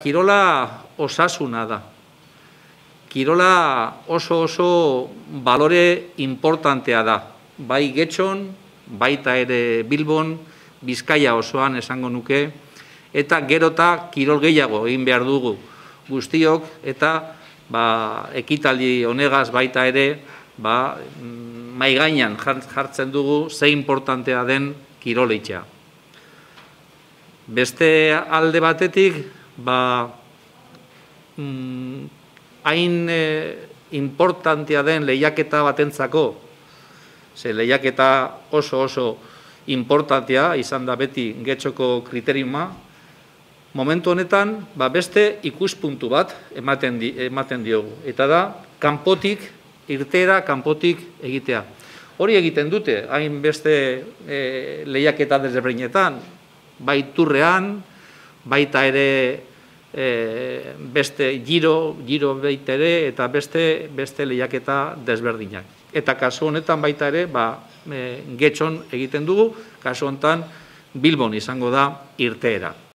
Kirola osasuna da. Kirola oso oso balore importantea da. Bai getxon, baita ere bilbon, bizkaia osoan esango nuke, eta gerota eta kirol gehiago egin behar dugu guztiok, eta ba, ekitali honegaz baita ere, ba, mm, maigainan jartzen dugu ze importantea den kirolitza. Beste alde batetik, ba, mm, hain e, eh, importantia den lehiaketa batentzako, ze lehiaketa oso oso importantia izan da beti getxoko kriterima, momentu honetan ba, beste ikuspuntu bat ematen, ematen diogu. Eta da, kanpotik irtera, kanpotik egitea. Hori egiten dute, hain beste e, lehiaketa desrebrinetan, bai baita ere e, beste giro, giro beitere eta beste, beste lehiaketa desberdinak. Eta kasu honetan baita ere, ba, e, getxon egiten dugu, kasu honetan bilbon izango da irteera.